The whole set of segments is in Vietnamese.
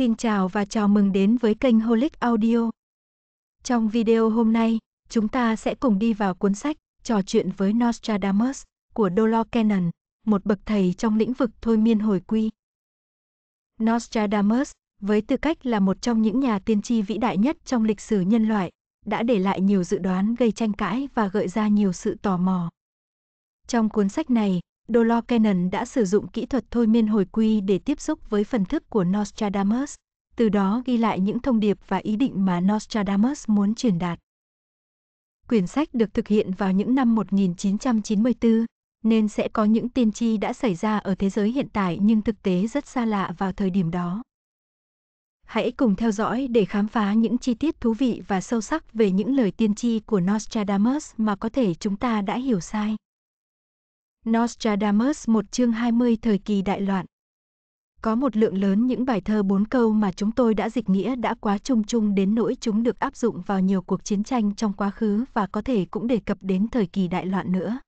Xin chào và chào mừng đến với kênh Holic Audio. Trong video hôm nay, chúng ta sẽ cùng đi vào cuốn sách Trò chuyện với Nostradamus của Dolor Cannon, một bậc thầy trong lĩnh vực thôi miên hồi quy. Nostradamus, với tư cách là một trong những nhà tiên tri vĩ đại nhất trong lịch sử nhân loại, đã để lại nhiều dự đoán gây tranh cãi và gợi ra nhiều sự tò mò. Trong cuốn sách này, Dolo Cannon đã sử dụng kỹ thuật thôi miên hồi quy để tiếp xúc với phần thức của Nostradamus, từ đó ghi lại những thông điệp và ý định mà Nostradamus muốn truyền đạt. Quyển sách được thực hiện vào những năm 1994, nên sẽ có những tiên tri đã xảy ra ở thế giới hiện tại nhưng thực tế rất xa lạ vào thời điểm đó. Hãy cùng theo dõi để khám phá những chi tiết thú vị và sâu sắc về những lời tiên tri của Nostradamus mà có thể chúng ta đã hiểu sai. Nostradamus một chương 20 thời kỳ đại loạn. Có một lượng lớn những bài thơ bốn câu mà chúng tôi đã dịch nghĩa đã quá chung chung đến nỗi chúng được áp dụng vào nhiều cuộc chiến tranh trong quá khứ và có thể cũng đề cập đến thời kỳ đại loạn nữa.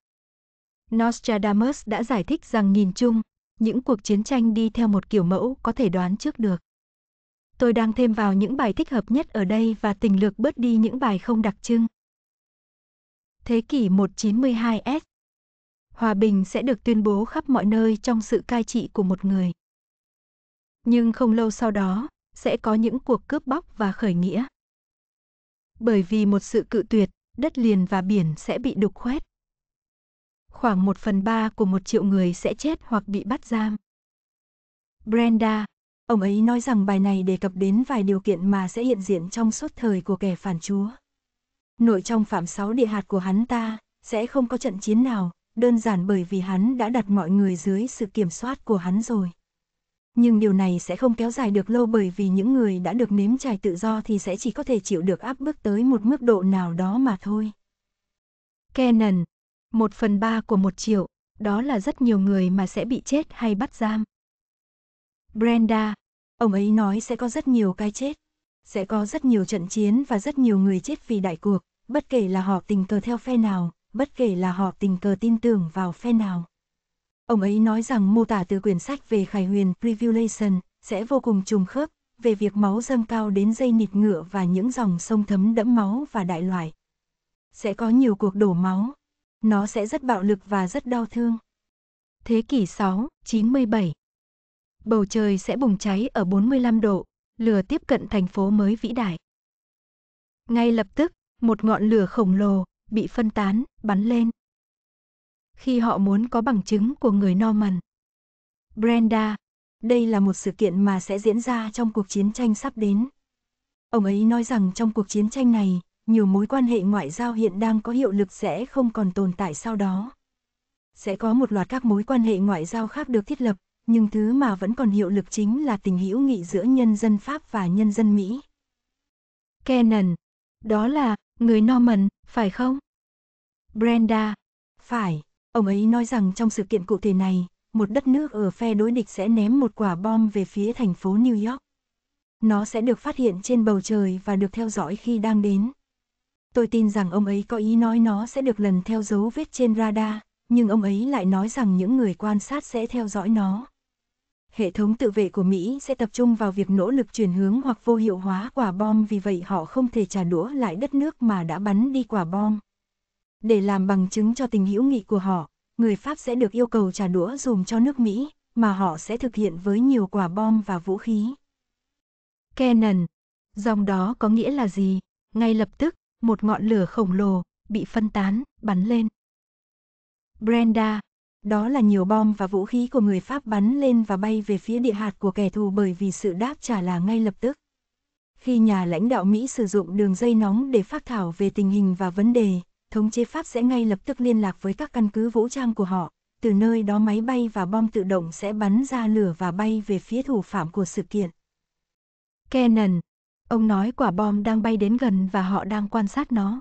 Nostradamus đã giải thích rằng nhìn chung, những cuộc chiến tranh đi theo một kiểu mẫu có thể đoán trước được. Tôi đang thêm vào những bài thích hợp nhất ở đây và tình lược bớt đi những bài không đặc trưng. Thế kỷ 192S hòa bình sẽ được tuyên bố khắp mọi nơi trong sự cai trị của một người. Nhưng không lâu sau đó, sẽ có những cuộc cướp bóc và khởi nghĩa. Bởi vì một sự cự tuyệt, đất liền và biển sẽ bị đục khoét. Khoảng một phần ba của một triệu người sẽ chết hoặc bị bắt giam. Brenda, ông ấy nói rằng bài này đề cập đến vài điều kiện mà sẽ hiện diện trong suốt thời của kẻ phản chúa. Nội trong phạm sáu địa hạt của hắn ta, sẽ không có trận chiến nào, đơn giản bởi vì hắn đã đặt mọi người dưới sự kiểm soát của hắn rồi. Nhưng điều này sẽ không kéo dài được lâu bởi vì những người đã được nếm trải tự do thì sẽ chỉ có thể chịu được áp bức tới một mức độ nào đó mà thôi. Kenan, một phần ba của một triệu, đó là rất nhiều người mà sẽ bị chết hay bắt giam. Brenda, ông ấy nói sẽ có rất nhiều cái chết, sẽ có rất nhiều trận chiến và rất nhiều người chết vì đại cuộc, bất kể là họ tình cờ theo phe nào, bất kể là họ tình cờ tin tưởng vào phe nào. Ông ấy nói rằng mô tả từ quyển sách về khải huyền Tribulation sẽ vô cùng trùng khớp về việc máu dâng cao đến dây nịt ngựa và những dòng sông thấm đẫm máu và đại loại. Sẽ có nhiều cuộc đổ máu. Nó sẽ rất bạo lực và rất đau thương. Thế kỷ 6, 97 Bầu trời sẽ bùng cháy ở 45 độ, lửa tiếp cận thành phố mới vĩ đại. Ngay lập tức, một ngọn lửa khổng lồ, bị phân tán, bắn lên. Khi họ muốn có bằng chứng của người Norman. Brenda, đây là một sự kiện mà sẽ diễn ra trong cuộc chiến tranh sắp đến. Ông ấy nói rằng trong cuộc chiến tranh này, nhiều mối quan hệ ngoại giao hiện đang có hiệu lực sẽ không còn tồn tại sau đó. Sẽ có một loạt các mối quan hệ ngoại giao khác được thiết lập, nhưng thứ mà vẫn còn hiệu lực chính là tình hữu nghị giữa nhân dân Pháp và nhân dân Mỹ. Kennan, đó là người Norman, phải không? Brenda, phải, ông ấy nói rằng trong sự kiện cụ thể này, một đất nước ở phe đối địch sẽ ném một quả bom về phía thành phố New York. Nó sẽ được phát hiện trên bầu trời và được theo dõi khi đang đến. Tôi tin rằng ông ấy có ý nói nó sẽ được lần theo dấu vết trên radar, nhưng ông ấy lại nói rằng những người quan sát sẽ theo dõi nó hệ thống tự vệ của Mỹ sẽ tập trung vào việc nỗ lực chuyển hướng hoặc vô hiệu hóa quả bom vì vậy họ không thể trả đũa lại đất nước mà đã bắn đi quả bom. Để làm bằng chứng cho tình hữu nghị của họ, người Pháp sẽ được yêu cầu trả đũa dùm cho nước Mỹ, mà họ sẽ thực hiện với nhiều quả bom và vũ khí. Canon. Dòng đó có nghĩa là gì? Ngay lập tức, một ngọn lửa khổng lồ bị phân tán, bắn lên. Brenda, đó là nhiều bom và vũ khí của người Pháp bắn lên và bay về phía địa hạt của kẻ thù bởi vì sự đáp trả là ngay lập tức. Khi nhà lãnh đạo Mỹ sử dụng đường dây nóng để phát thảo về tình hình và vấn đề, thống chế Pháp sẽ ngay lập tức liên lạc với các căn cứ vũ trang của họ, từ nơi đó máy bay và bom tự động sẽ bắn ra lửa và bay về phía thủ phạm của sự kiện. Kennan, ông nói quả bom đang bay đến gần và họ đang quan sát nó.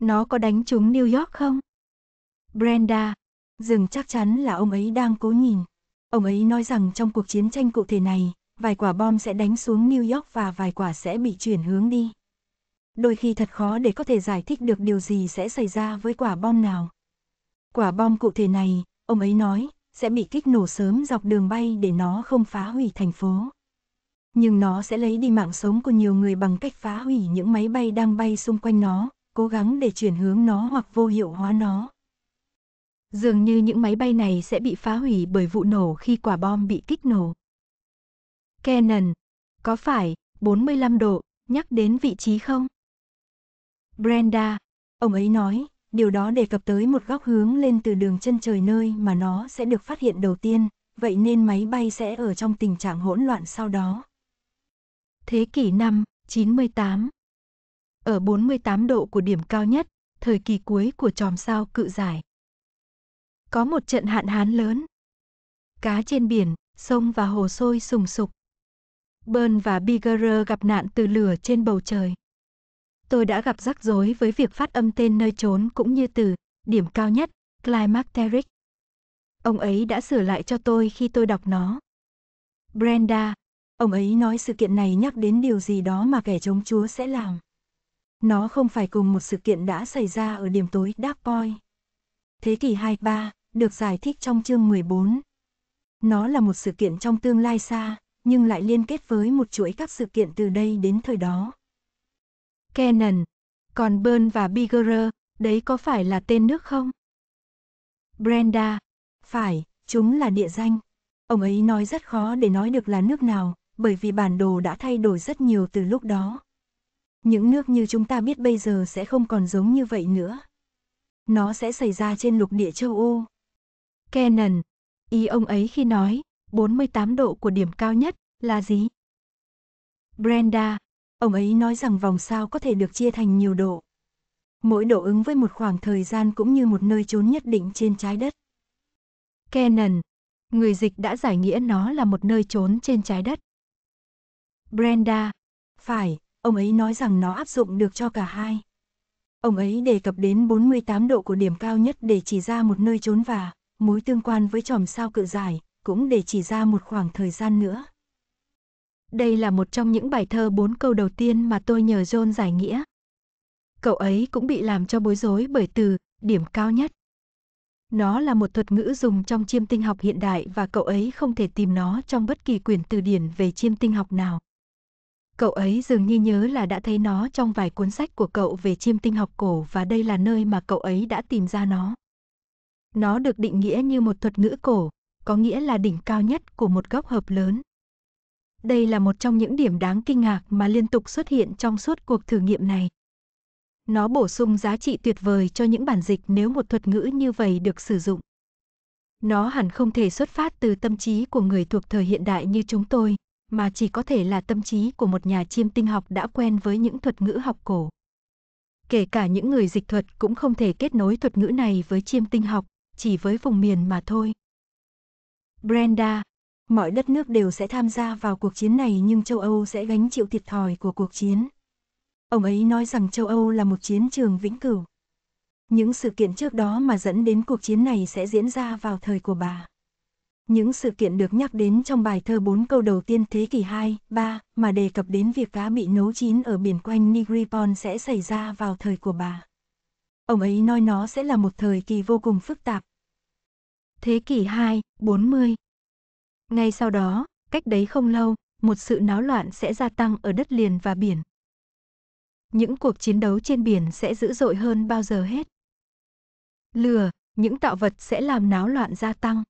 Nó có đánh trúng New York không? Brenda, rừng chắc chắn là ông ấy đang cố nhìn. Ông ấy nói rằng trong cuộc chiến tranh cụ thể này, vài quả bom sẽ đánh xuống New York và vài quả sẽ bị chuyển hướng đi. Đôi khi thật khó để có thể giải thích được điều gì sẽ xảy ra với quả bom nào. Quả bom cụ thể này, ông ấy nói, sẽ bị kích nổ sớm dọc đường bay để nó không phá hủy thành phố. Nhưng nó sẽ lấy đi mạng sống của nhiều người bằng cách phá hủy những máy bay đang bay xung quanh nó, cố gắng để chuyển hướng nó hoặc vô hiệu hóa nó. Dường như những máy bay này sẽ bị phá hủy bởi vụ nổ khi quả bom bị kích nổ. Canon, có phải 45 độ nhắc đến vị trí không? Brenda, ông ấy nói, điều đó đề cập tới một góc hướng lên từ đường chân trời nơi mà nó sẽ được phát hiện đầu tiên, vậy nên máy bay sẽ ở trong tình trạng hỗn loạn sau đó. Thế kỷ năm 98 Ở 48 độ của điểm cao nhất, thời kỳ cuối của chòm sao cự giải, có một trận hạn hán lớn. Cá trên biển, sông và hồ sôi sùng sục. Bern và Bigger gặp nạn từ lửa trên bầu trời. Tôi đã gặp rắc rối với việc phát âm tên nơi trốn cũng như từ điểm cao nhất, Climacteric. Ông ấy đã sửa lại cho tôi khi tôi đọc nó. Brenda, ông ấy nói sự kiện này nhắc đến điều gì đó mà kẻ chống chúa sẽ làm. Nó không phải cùng một sự kiện đã xảy ra ở điểm tối Dark Point. Thế kỷ 23 được giải thích trong chương 14. Nó là một sự kiện trong tương lai xa, nhưng lại liên kết với một chuỗi các sự kiện từ đây đến thời đó. Canon, còn Burn và Bigger, đấy có phải là tên nước không? Brenda, phải, chúng là địa danh. Ông ấy nói rất khó để nói được là nước nào, bởi vì bản đồ đã thay đổi rất nhiều từ lúc đó. Những nước như chúng ta biết bây giờ sẽ không còn giống như vậy nữa. Nó sẽ xảy ra trên lục địa châu Âu, Canon. Ý ông ấy khi nói, 48 độ của điểm cao nhất là gì? Brenda. Ông ấy nói rằng vòng sao có thể được chia thành nhiều độ. Mỗi độ ứng với một khoảng thời gian cũng như một nơi trốn nhất định trên trái đất. Canon. Người dịch đã giải nghĩa nó là một nơi trốn trên trái đất. Brenda. Phải, ông ấy nói rằng nó áp dụng được cho cả hai. Ông ấy đề cập đến 48 độ của điểm cao nhất để chỉ ra một nơi trốn và mối tương quan với chòm sao cự giải, cũng để chỉ ra một khoảng thời gian nữa. Đây là một trong những bài thơ bốn câu đầu tiên mà tôi nhờ John giải nghĩa. Cậu ấy cũng bị làm cho bối rối bởi từ điểm cao nhất. Nó là một thuật ngữ dùng trong chiêm tinh học hiện đại và cậu ấy không thể tìm nó trong bất kỳ quyển từ điển về chiêm tinh học nào. Cậu ấy dường như nhớ là đã thấy nó trong vài cuốn sách của cậu về chiêm tinh học cổ và đây là nơi mà cậu ấy đã tìm ra nó. Nó được định nghĩa như một thuật ngữ cổ, có nghĩa là đỉnh cao nhất của một góc hợp lớn. Đây là một trong những điểm đáng kinh ngạc mà liên tục xuất hiện trong suốt cuộc thử nghiệm này. Nó bổ sung giá trị tuyệt vời cho những bản dịch nếu một thuật ngữ như vậy được sử dụng. Nó hẳn không thể xuất phát từ tâm trí của người thuộc thời hiện đại như chúng tôi, mà chỉ có thể là tâm trí của một nhà chiêm tinh học đã quen với những thuật ngữ học cổ. Kể cả những người dịch thuật cũng không thể kết nối thuật ngữ này với chiêm tinh học, chỉ với vùng miền mà thôi. Brenda, mọi đất nước đều sẽ tham gia vào cuộc chiến này nhưng châu Âu sẽ gánh chịu thiệt thòi của cuộc chiến. Ông ấy nói rằng châu Âu là một chiến trường vĩnh cửu. Những sự kiện trước đó mà dẫn đến cuộc chiến này sẽ diễn ra vào thời của bà. Những sự kiện được nhắc đến trong bài thơ bốn câu đầu tiên thế kỷ 2, 3 mà đề cập đến việc cá bị nấu chín ở biển quanh Nigripon sẽ xảy ra vào thời của bà. Ông ấy nói nó sẽ là một thời kỳ vô cùng phức tạp, thế kỷ 2, 40. Ngay sau đó, cách đấy không lâu, một sự náo loạn sẽ gia tăng ở đất liền và biển. Những cuộc chiến đấu trên biển sẽ dữ dội hơn bao giờ hết. Lừa, những tạo vật sẽ làm náo loạn gia tăng.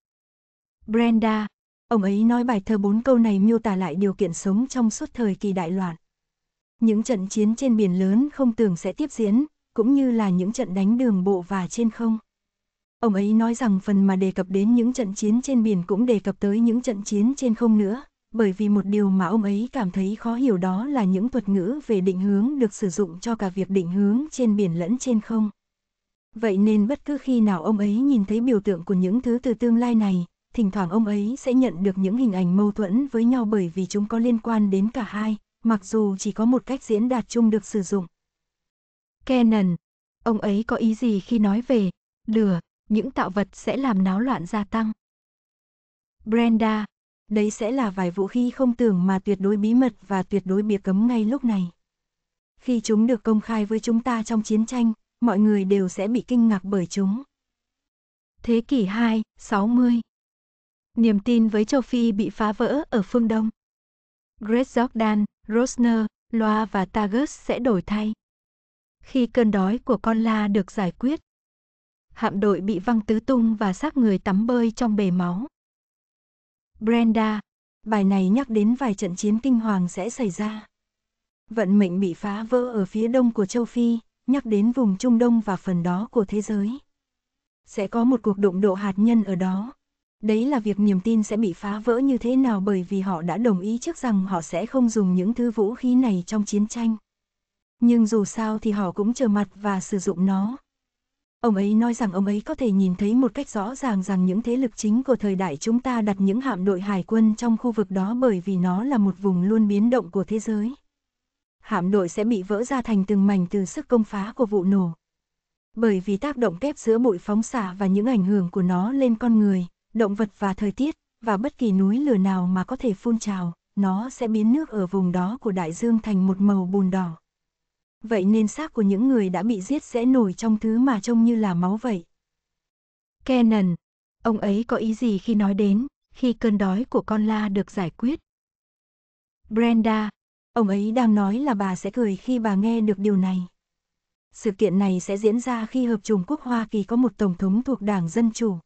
Brenda, ông ấy nói bài thơ bốn câu này miêu tả lại điều kiện sống trong suốt thời kỳ đại loạn. Những trận chiến trên biển lớn không tưởng sẽ tiếp diễn, cũng như là những trận đánh đường bộ và trên không. Ông ấy nói rằng phần mà đề cập đến những trận chiến trên biển cũng đề cập tới những trận chiến trên không nữa, bởi vì một điều mà ông ấy cảm thấy khó hiểu đó là những thuật ngữ về định hướng được sử dụng cho cả việc định hướng trên biển lẫn trên không. Vậy nên bất cứ khi nào ông ấy nhìn thấy biểu tượng của những thứ từ tương lai này, thỉnh thoảng ông ấy sẽ nhận được những hình ảnh mâu thuẫn với nhau bởi vì chúng có liên quan đến cả hai, mặc dù chỉ có một cách diễn đạt chung được sử dụng. Canon, ông ấy có ý gì khi nói về lửa những tạo vật sẽ làm náo loạn gia tăng. Brenda, đấy sẽ là vài vũ khí không tưởng mà tuyệt đối bí mật và tuyệt đối bị cấm ngay lúc này. Khi chúng được công khai với chúng ta trong chiến tranh, mọi người đều sẽ bị kinh ngạc bởi chúng. Thế kỷ 2, 60 Niềm tin với châu Phi bị phá vỡ ở phương Đông. Great Jordan, Rosner, Loa và Tagus sẽ đổi thay. Khi cơn đói của con la được giải quyết, hạm đội bị văng tứ tung và xác người tắm bơi trong bể máu. Brenda, bài này nhắc đến vài trận chiến kinh hoàng sẽ xảy ra. Vận mệnh bị phá vỡ ở phía đông của châu Phi, nhắc đến vùng Trung Đông và phần đó của thế giới. Sẽ có một cuộc đụng độ hạt nhân ở đó. Đấy là việc niềm tin sẽ bị phá vỡ như thế nào bởi vì họ đã đồng ý trước rằng họ sẽ không dùng những thứ vũ khí này trong chiến tranh. Nhưng dù sao thì họ cũng chờ mặt và sử dụng nó, Ông ấy nói rằng ông ấy có thể nhìn thấy một cách rõ ràng rằng những thế lực chính của thời đại chúng ta đặt những hạm đội hải quân trong khu vực đó bởi vì nó là một vùng luôn biến động của thế giới. Hạm đội sẽ bị vỡ ra thành từng mảnh từ sức công phá của vụ nổ. Bởi vì tác động kép giữa bụi phóng xạ và những ảnh hưởng của nó lên con người, động vật và thời tiết, và bất kỳ núi lửa nào mà có thể phun trào, nó sẽ biến nước ở vùng đó của đại dương thành một màu bùn đỏ vậy nên xác của những người đã bị giết sẽ nổi trong thứ mà trông như là máu vậy. Kenan, ông ấy có ý gì khi nói đến, khi cơn đói của con La được giải quyết? Brenda, ông ấy đang nói là bà sẽ cười khi bà nghe được điều này. Sự kiện này sẽ diễn ra khi Hợp chủng quốc Hoa Kỳ có một Tổng thống thuộc Đảng Dân Chủ.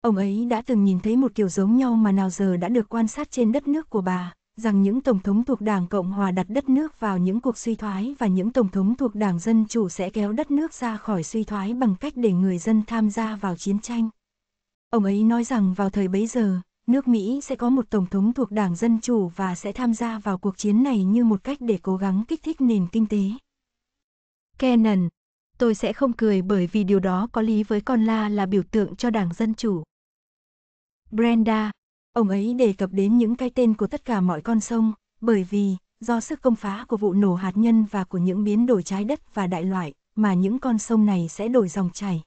Ông ấy đã từng nhìn thấy một kiểu giống nhau mà nào giờ đã được quan sát trên đất nước của bà rằng những tổng thống thuộc Đảng Cộng hòa đặt đất nước vào những cuộc suy thoái và những tổng thống thuộc Đảng Dân chủ sẽ kéo đất nước ra khỏi suy thoái bằng cách để người dân tham gia vào chiến tranh. Ông ấy nói rằng vào thời bấy giờ, nước Mỹ sẽ có một tổng thống thuộc Đảng Dân chủ và sẽ tham gia vào cuộc chiến này như một cách để cố gắng kích thích nền kinh tế. Kennan, tôi sẽ không cười bởi vì điều đó có lý với con la là biểu tượng cho Đảng Dân chủ. Brenda, Ông ấy đề cập đến những cái tên của tất cả mọi con sông, bởi vì, do sức công phá của vụ nổ hạt nhân và của những biến đổi trái đất và đại loại, mà những con sông này sẽ đổi dòng chảy.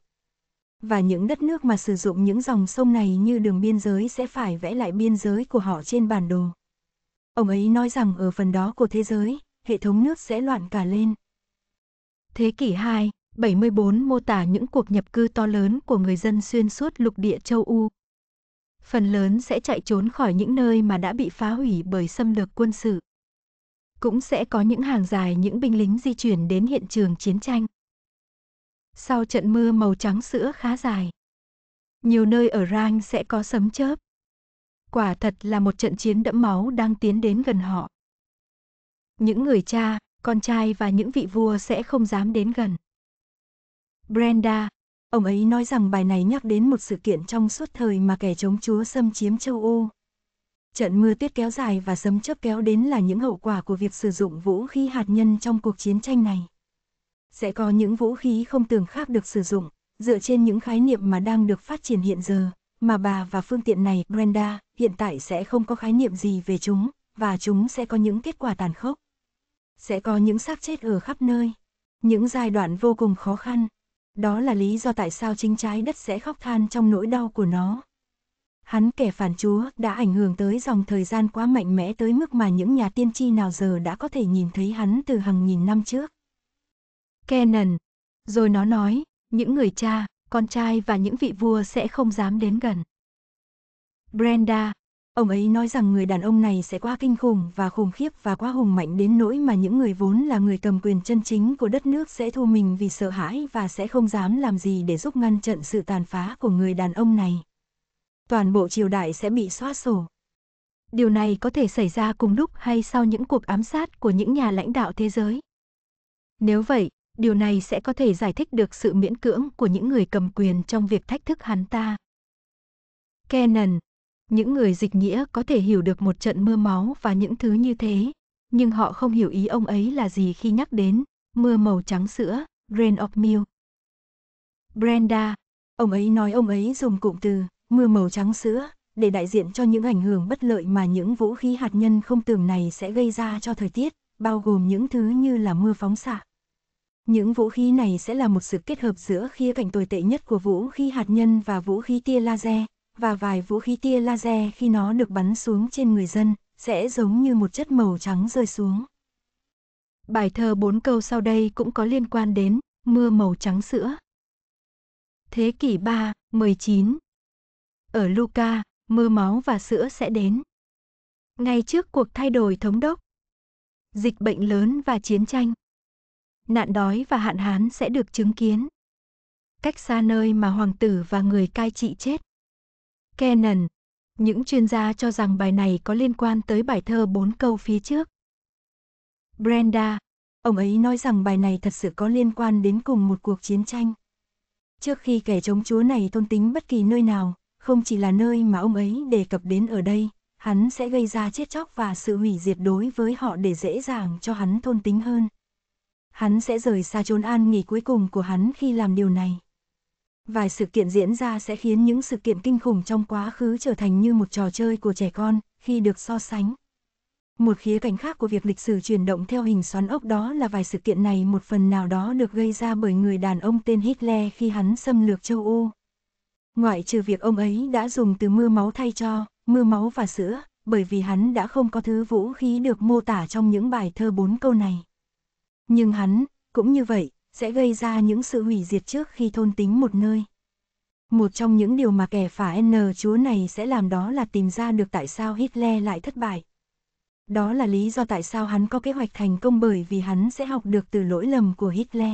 Và những đất nước mà sử dụng những dòng sông này như đường biên giới sẽ phải vẽ lại biên giới của họ trên bản đồ. Ông ấy nói rằng ở phần đó của thế giới, hệ thống nước sẽ loạn cả lên. Thế kỷ 2, 74 mô tả những cuộc nhập cư to lớn của người dân xuyên suốt lục địa châu Âu, phần lớn sẽ chạy trốn khỏi những nơi mà đã bị phá hủy bởi xâm lược quân sự. Cũng sẽ có những hàng dài những binh lính di chuyển đến hiện trường chiến tranh. Sau trận mưa màu trắng sữa khá dài, nhiều nơi ở Rang sẽ có sấm chớp. Quả thật là một trận chiến đẫm máu đang tiến đến gần họ. Những người cha, con trai và những vị vua sẽ không dám đến gần. Brenda, Ông ấy nói rằng bài này nhắc đến một sự kiện trong suốt thời mà kẻ chống chúa xâm chiếm châu Âu. Trận mưa tuyết kéo dài và sấm chớp kéo đến là những hậu quả của việc sử dụng vũ khí hạt nhân trong cuộc chiến tranh này. Sẽ có những vũ khí không tưởng khác được sử dụng, dựa trên những khái niệm mà đang được phát triển hiện giờ, mà bà và phương tiện này, Brenda, hiện tại sẽ không có khái niệm gì về chúng, và chúng sẽ có những kết quả tàn khốc. Sẽ có những xác chết ở khắp nơi, những giai đoạn vô cùng khó khăn, đó là lý do tại sao chính trái đất sẽ khóc than trong nỗi đau của nó. Hắn kẻ phản chúa đã ảnh hưởng tới dòng thời gian quá mạnh mẽ tới mức mà những nhà tiên tri nào giờ đã có thể nhìn thấy hắn từ hàng nghìn năm trước. Kenan. Rồi nó nói, những người cha, con trai và những vị vua sẽ không dám đến gần. Brenda, Ông ấy nói rằng người đàn ông này sẽ quá kinh khủng và khủng khiếp và quá hùng mạnh đến nỗi mà những người vốn là người cầm quyền chân chính của đất nước sẽ thu mình vì sợ hãi và sẽ không dám làm gì để giúp ngăn chặn sự tàn phá của người đàn ông này. Toàn bộ triều đại sẽ bị xóa sổ. Điều này có thể xảy ra cùng lúc hay sau những cuộc ám sát của những nhà lãnh đạo thế giới. Nếu vậy, điều này sẽ có thể giải thích được sự miễn cưỡng của những người cầm quyền trong việc thách thức hắn ta. Kennan, những người dịch nghĩa có thể hiểu được một trận mưa máu và những thứ như thế, nhưng họ không hiểu ý ông ấy là gì khi nhắc đến mưa màu trắng sữa, rain of milk. Brenda, ông ấy nói ông ấy dùng cụm từ mưa màu trắng sữa để đại diện cho những ảnh hưởng bất lợi mà những vũ khí hạt nhân không tưởng này sẽ gây ra cho thời tiết, bao gồm những thứ như là mưa phóng xạ. Những vũ khí này sẽ là một sự kết hợp giữa khía cạnh tồi tệ nhất của vũ khí hạt nhân và vũ khí tia laser, và vài vũ khí tia laser khi nó được bắn xuống trên người dân, sẽ giống như một chất màu trắng rơi xuống. Bài thơ bốn câu sau đây cũng có liên quan đến mưa màu trắng sữa. Thế kỷ 3, 19 Ở Luca, mưa máu và sữa sẽ đến. Ngay trước cuộc thay đổi thống đốc, dịch bệnh lớn và chiến tranh, nạn đói và hạn hán sẽ được chứng kiến. Cách xa nơi mà hoàng tử và người cai trị chết, Canon. Những chuyên gia cho rằng bài này có liên quan tới bài thơ bốn câu phía trước. Brenda, ông ấy nói rằng bài này thật sự có liên quan đến cùng một cuộc chiến tranh. Trước khi kẻ chống chúa này tôn tính bất kỳ nơi nào, không chỉ là nơi mà ông ấy đề cập đến ở đây, hắn sẽ gây ra chết chóc và sự hủy diệt đối với họ để dễ dàng cho hắn thôn tính hơn. Hắn sẽ rời xa chốn an nghỉ cuối cùng của hắn khi làm điều này. Vài sự kiện diễn ra sẽ khiến những sự kiện kinh khủng trong quá khứ trở thành như một trò chơi của trẻ con, khi được so sánh. Một khía cạnh khác của việc lịch sử chuyển động theo hình xoắn ốc đó là vài sự kiện này một phần nào đó được gây ra bởi người đàn ông tên Hitler khi hắn xâm lược châu Âu. Ngoại trừ việc ông ấy đã dùng từ mưa máu thay cho, mưa máu và sữa, bởi vì hắn đã không có thứ vũ khí được mô tả trong những bài thơ bốn câu này. Nhưng hắn, cũng như vậy, sẽ gây ra những sự hủy diệt trước khi thôn tính một nơi. Một trong những điều mà kẻ phả N chúa này sẽ làm đó là tìm ra được tại sao Hitler lại thất bại. Đó là lý do tại sao hắn có kế hoạch thành công bởi vì hắn sẽ học được từ lỗi lầm của Hitler.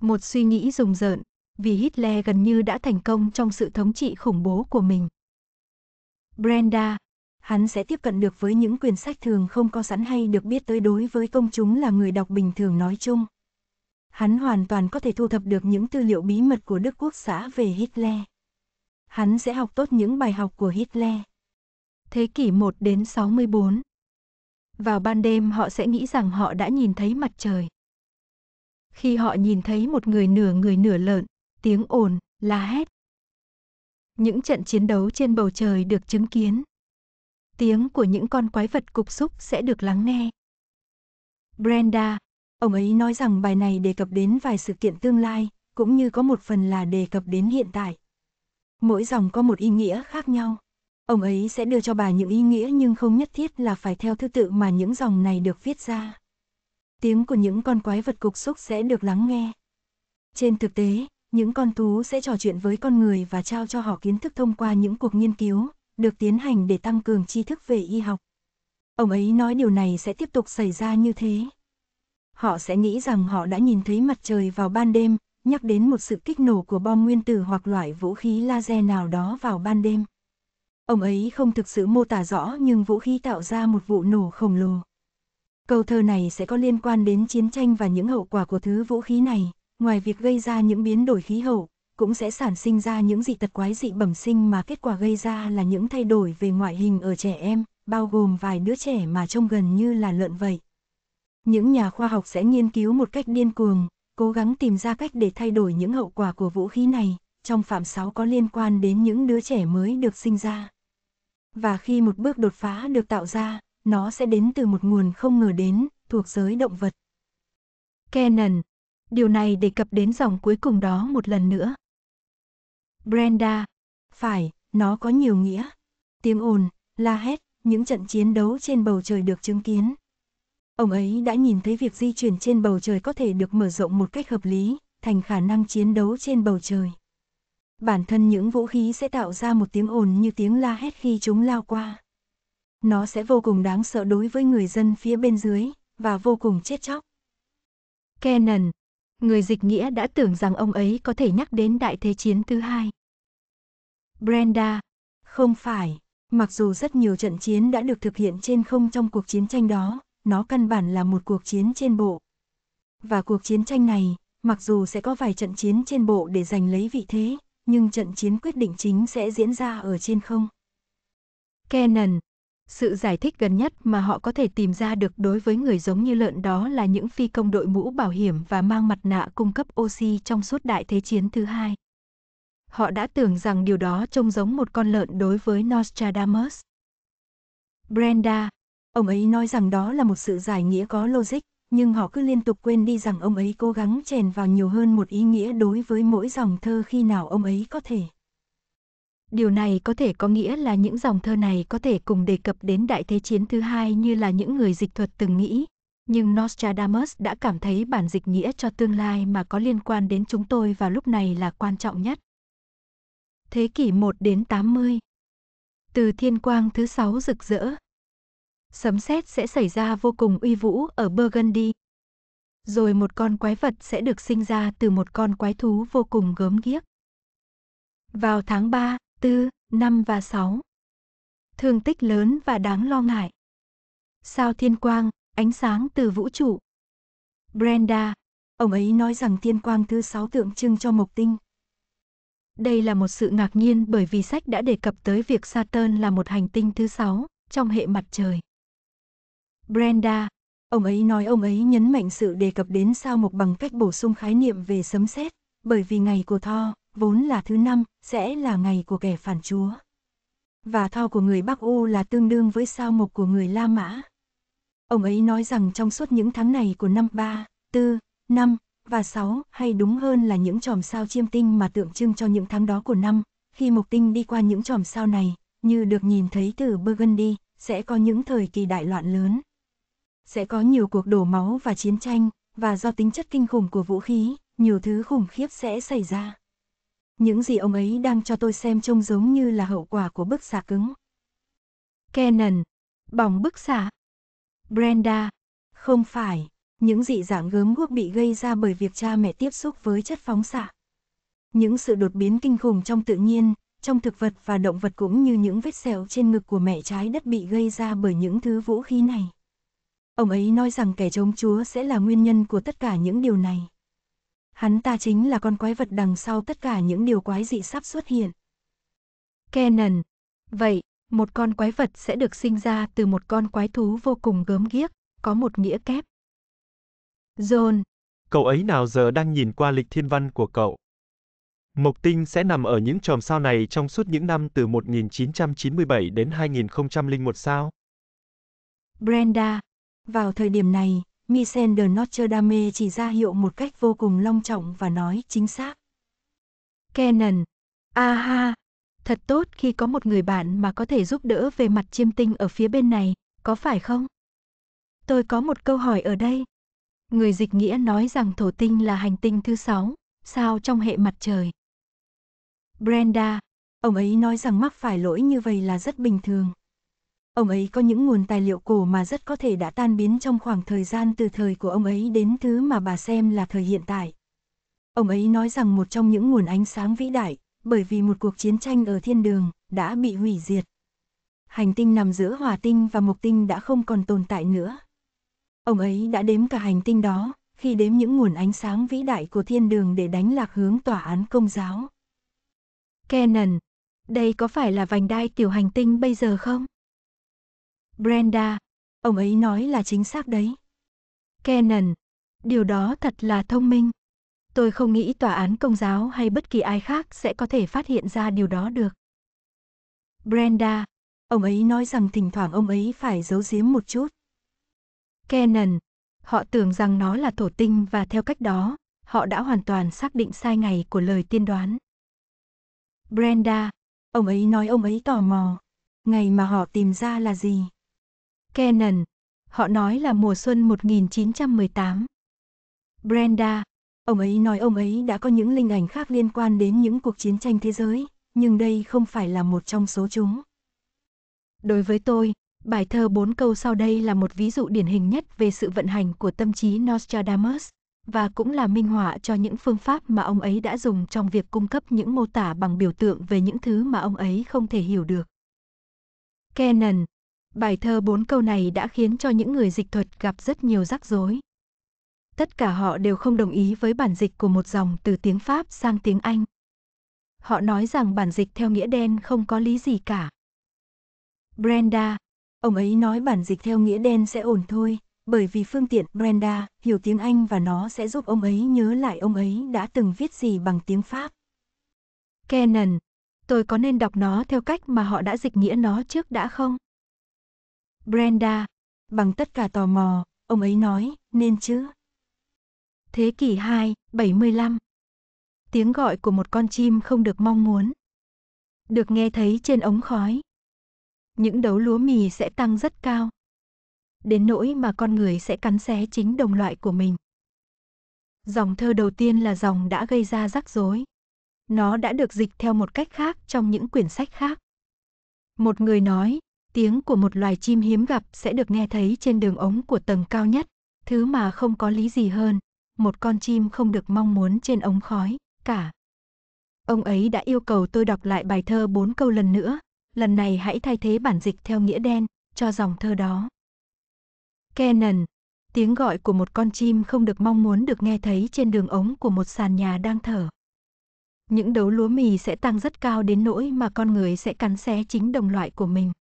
Một suy nghĩ rùng rợn, vì Hitler gần như đã thành công trong sự thống trị khủng bố của mình. Brenda, hắn sẽ tiếp cận được với những quyển sách thường không có sẵn hay được biết tới đối với công chúng là người đọc bình thường nói chung hắn hoàn toàn có thể thu thập được những tư liệu bí mật của Đức Quốc xã về Hitler. Hắn sẽ học tốt những bài học của Hitler. Thế kỷ 1 đến 64 Vào ban đêm họ sẽ nghĩ rằng họ đã nhìn thấy mặt trời. Khi họ nhìn thấy một người nửa người nửa lợn, tiếng ồn, la hét. Những trận chiến đấu trên bầu trời được chứng kiến. Tiếng của những con quái vật cục xúc sẽ được lắng nghe. Brenda, Ông ấy nói rằng bài này đề cập đến vài sự kiện tương lai, cũng như có một phần là đề cập đến hiện tại. Mỗi dòng có một ý nghĩa khác nhau. Ông ấy sẽ đưa cho bà những ý nghĩa nhưng không nhất thiết là phải theo thứ tự mà những dòng này được viết ra. Tiếng của những con quái vật cục xúc sẽ được lắng nghe. Trên thực tế, những con thú sẽ trò chuyện với con người và trao cho họ kiến thức thông qua những cuộc nghiên cứu, được tiến hành để tăng cường tri thức về y học. Ông ấy nói điều này sẽ tiếp tục xảy ra như thế họ sẽ nghĩ rằng họ đã nhìn thấy mặt trời vào ban đêm, nhắc đến một sự kích nổ của bom nguyên tử hoặc loại vũ khí laser nào đó vào ban đêm. Ông ấy không thực sự mô tả rõ nhưng vũ khí tạo ra một vụ nổ khổng lồ. Câu thơ này sẽ có liên quan đến chiến tranh và những hậu quả của thứ vũ khí này, ngoài việc gây ra những biến đổi khí hậu, cũng sẽ sản sinh ra những dị tật quái dị bẩm sinh mà kết quả gây ra là những thay đổi về ngoại hình ở trẻ em, bao gồm vài đứa trẻ mà trông gần như là lợn vậy. Những nhà khoa học sẽ nghiên cứu một cách điên cuồng, cố gắng tìm ra cách để thay đổi những hậu quả của vũ khí này, trong phạm 6 có liên quan đến những đứa trẻ mới được sinh ra. Và khi một bước đột phá được tạo ra, nó sẽ đến từ một nguồn không ngờ đến, thuộc giới động vật. Canon. Điều này đề cập đến dòng cuối cùng đó một lần nữa. Brenda. Phải, nó có nhiều nghĩa. Tiếng ồn, la hét, những trận chiến đấu trên bầu trời được chứng kiến. Ông ấy đã nhìn thấy việc di chuyển trên bầu trời có thể được mở rộng một cách hợp lý, thành khả năng chiến đấu trên bầu trời. Bản thân những vũ khí sẽ tạo ra một tiếng ồn như tiếng la hét khi chúng lao qua. Nó sẽ vô cùng đáng sợ đối với người dân phía bên dưới, và vô cùng chết chóc. Kenan, người dịch nghĩa đã tưởng rằng ông ấy có thể nhắc đến Đại Thế Chiến thứ hai. Brenda, không phải, mặc dù rất nhiều trận chiến đã được thực hiện trên không trong cuộc chiến tranh đó, nó căn bản là một cuộc chiến trên bộ. Và cuộc chiến tranh này, mặc dù sẽ có vài trận chiến trên bộ để giành lấy vị thế, nhưng trận chiến quyết định chính sẽ diễn ra ở trên không. Canon sự giải thích gần nhất mà họ có thể tìm ra được đối với người giống như lợn đó là những phi công đội mũ bảo hiểm và mang mặt nạ cung cấp oxy trong suốt đại thế chiến thứ hai. Họ đã tưởng rằng điều đó trông giống một con lợn đối với Nostradamus. Brenda, Ông ấy nói rằng đó là một sự giải nghĩa có logic, nhưng họ cứ liên tục quên đi rằng ông ấy cố gắng chèn vào nhiều hơn một ý nghĩa đối với mỗi dòng thơ khi nào ông ấy có thể. Điều này có thể có nghĩa là những dòng thơ này có thể cùng đề cập đến Đại Thế Chiến thứ hai như là những người dịch thuật từng nghĩ, nhưng Nostradamus đã cảm thấy bản dịch nghĩa cho tương lai mà có liên quan đến chúng tôi vào lúc này là quan trọng nhất. Thế kỷ 1 đến 80 Từ thiên quang thứ sáu rực rỡ, sấm sét sẽ xảy ra vô cùng uy vũ ở Burgundy. Rồi một con quái vật sẽ được sinh ra từ một con quái thú vô cùng gớm ghiếc. Vào tháng 3, 4, 5 và 6. Thương tích lớn và đáng lo ngại. Sao thiên quang, ánh sáng từ vũ trụ. Brenda, ông ấy nói rằng thiên quang thứ sáu tượng trưng cho mộc tinh. Đây là một sự ngạc nhiên bởi vì sách đã đề cập tới việc Saturn là một hành tinh thứ sáu trong hệ mặt trời. Brenda, ông ấy nói ông ấy nhấn mạnh sự đề cập đến sao mộc bằng cách bổ sung khái niệm về sấm sét, bởi vì ngày của Tho, vốn là thứ năm, sẽ là ngày của kẻ phản chúa. Và Tho của người Bắc U là tương đương với sao mộc của người La Mã. Ông ấy nói rằng trong suốt những tháng này của năm 3, 4, 5 và 6 hay đúng hơn là những chòm sao chiêm tinh mà tượng trưng cho những tháng đó của năm, khi mục tinh đi qua những chòm sao này, như được nhìn thấy từ Burgundy, sẽ có những thời kỳ đại loạn lớn. Sẽ có nhiều cuộc đổ máu và chiến tranh, và do tính chất kinh khủng của vũ khí, nhiều thứ khủng khiếp sẽ xảy ra. Những gì ông ấy đang cho tôi xem trông giống như là hậu quả của bức xạ cứng. Canon, bỏng bức xạ. Brenda, không phải, những dị dạng gớm guốc bị gây ra bởi việc cha mẹ tiếp xúc với chất phóng xạ. Những sự đột biến kinh khủng trong tự nhiên, trong thực vật và động vật cũng như những vết sẹo trên ngực của mẹ trái đất bị gây ra bởi những thứ vũ khí này. Ông ấy nói rằng kẻ chống Chúa sẽ là nguyên nhân của tất cả những điều này. Hắn ta chính là con quái vật đằng sau tất cả những điều quái dị sắp xuất hiện. Kenan. Vậy, một con quái vật sẽ được sinh ra từ một con quái thú vô cùng gớm ghiếc, có một nghĩa kép. John. Cậu ấy nào giờ đang nhìn qua lịch thiên văn của cậu. Mộc tinh sẽ nằm ở những chòm sao này trong suốt những năm từ 1997 đến 2001 sao? Brenda, vào thời điểm này, Michel de Notre Dame chỉ ra hiệu một cách vô cùng long trọng và nói chính xác. Canon. Aha, thật tốt khi có một người bạn mà có thể giúp đỡ về mặt chiêm tinh ở phía bên này, có phải không? Tôi có một câu hỏi ở đây. Người dịch nghĩa nói rằng thổ tinh là hành tinh thứ sáu, sao trong hệ mặt trời? Brenda, ông ấy nói rằng mắc phải lỗi như vậy là rất bình thường. Ông ấy có những nguồn tài liệu cổ mà rất có thể đã tan biến trong khoảng thời gian từ thời của ông ấy đến thứ mà bà xem là thời hiện tại. Ông ấy nói rằng một trong những nguồn ánh sáng vĩ đại, bởi vì một cuộc chiến tranh ở thiên đường, đã bị hủy diệt. Hành tinh nằm giữa hỏa tinh và mộc tinh đã không còn tồn tại nữa. Ông ấy đã đếm cả hành tinh đó, khi đếm những nguồn ánh sáng vĩ đại của thiên đường để đánh lạc hướng tòa án công giáo. Canon, đây có phải là vành đai tiểu hành tinh bây giờ không? Brenda, ông ấy nói là chính xác đấy. Cannon, điều đó thật là thông minh. Tôi không nghĩ tòa án công giáo hay bất kỳ ai khác sẽ có thể phát hiện ra điều đó được. Brenda, ông ấy nói rằng thỉnh thoảng ông ấy phải giấu giếm một chút. Cannon, họ tưởng rằng nó là thổ tinh và theo cách đó, họ đã hoàn toàn xác định sai ngày của lời tiên đoán. Brenda, ông ấy nói ông ấy tò mò, ngày mà họ tìm ra là gì? Canon. Họ nói là mùa xuân 1918. Brenda. Ông ấy nói ông ấy đã có những linh ảnh khác liên quan đến những cuộc chiến tranh thế giới, nhưng đây không phải là một trong số chúng. Đối với tôi, bài thơ bốn câu sau đây là một ví dụ điển hình nhất về sự vận hành của tâm trí Nostradamus và cũng là minh họa cho những phương pháp mà ông ấy đã dùng trong việc cung cấp những mô tả bằng biểu tượng về những thứ mà ông ấy không thể hiểu được. Canon, Bài thơ bốn câu này đã khiến cho những người dịch thuật gặp rất nhiều rắc rối. Tất cả họ đều không đồng ý với bản dịch của một dòng từ tiếng Pháp sang tiếng Anh. Họ nói rằng bản dịch theo nghĩa đen không có lý gì cả. Brenda, ông ấy nói bản dịch theo nghĩa đen sẽ ổn thôi, bởi vì phương tiện Brenda hiểu tiếng Anh và nó sẽ giúp ông ấy nhớ lại ông ấy đã từng viết gì bằng tiếng Pháp. Canon, tôi có nên đọc nó theo cách mà họ đã dịch nghĩa nó trước đã không? Brenda, bằng tất cả tò mò, ông ấy nói, nên chứ. Thế kỷ 2, 75. Tiếng gọi của một con chim không được mong muốn. Được nghe thấy trên ống khói. Những đấu lúa mì sẽ tăng rất cao. Đến nỗi mà con người sẽ cắn xé chính đồng loại của mình. Dòng thơ đầu tiên là dòng đã gây ra rắc rối. Nó đã được dịch theo một cách khác trong những quyển sách khác. Một người nói, tiếng của một loài chim hiếm gặp sẽ được nghe thấy trên đường ống của tầng cao nhất, thứ mà không có lý gì hơn, một con chim không được mong muốn trên ống khói, cả. Ông ấy đã yêu cầu tôi đọc lại bài thơ bốn câu lần nữa, lần này hãy thay thế bản dịch theo nghĩa đen, cho dòng thơ đó. Canon, tiếng gọi của một con chim không được mong muốn được nghe thấy trên đường ống của một sàn nhà đang thở. Những đấu lúa mì sẽ tăng rất cao đến nỗi mà con người sẽ cắn xé chính đồng loại của mình.